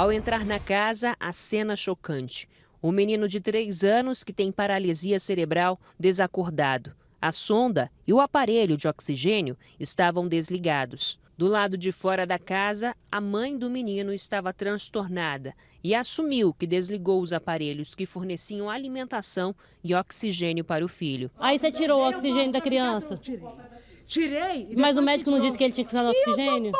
Ao entrar na casa, a cena chocante. O menino de 3 anos que tem paralisia cerebral desacordado. A sonda e o aparelho de oxigênio estavam desligados. Do lado de fora da casa, a mãe do menino estava transtornada e assumiu que desligou os aparelhos que forneciam alimentação e oxigênio para o filho. Aí você tirou o oxigênio da criança? Tirei. Mas o médico não disse que ele tinha que ficar no oxigênio?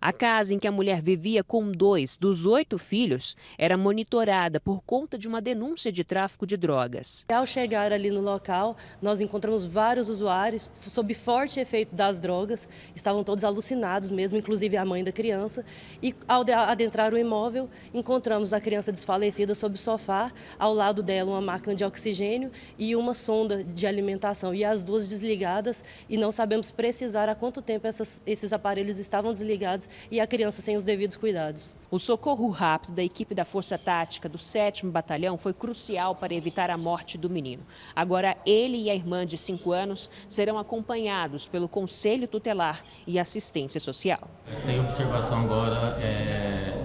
A casa em que a mulher vivia com dois dos oito filhos era monitorada por conta de uma denúncia de tráfico de drogas. Ao chegar ali no local, nós encontramos vários usuários sob forte efeito das drogas, estavam todos alucinados mesmo, inclusive a mãe da criança. E ao adentrar o imóvel, encontramos a criança desfalecida sob o sofá, ao lado dela uma máquina de oxigênio e uma sonda de alimentação, e as duas desligadas, e não sabemos precisar há quanto tempo essas, esses aparelhos estavam desligados e a criança sem os devidos cuidados. O socorro rápido da equipe da Força Tática do 7 Batalhão foi crucial para evitar a morte do menino. Agora, ele e a irmã de 5 anos serão acompanhados pelo Conselho Tutelar e Assistência Social. Está em observação agora é,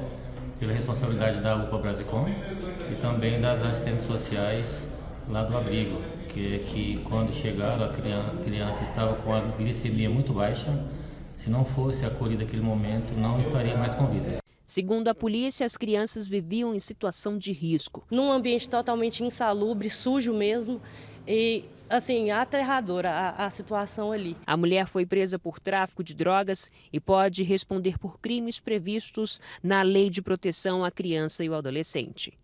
pela responsabilidade da UPA Brasicom e também das assistentes sociais lá do abrigo, que, é que quando chegaram a criança, a criança estava com a glicemia muito baixa se não fosse a cor daquele momento, não estaria mais com vida. Segundo a polícia, as crianças viviam em situação de risco. Num ambiente totalmente insalubre, sujo mesmo, e assim, aterradora a, a situação ali. A mulher foi presa por tráfico de drogas e pode responder por crimes previstos na Lei de Proteção à Criança e ao Adolescente.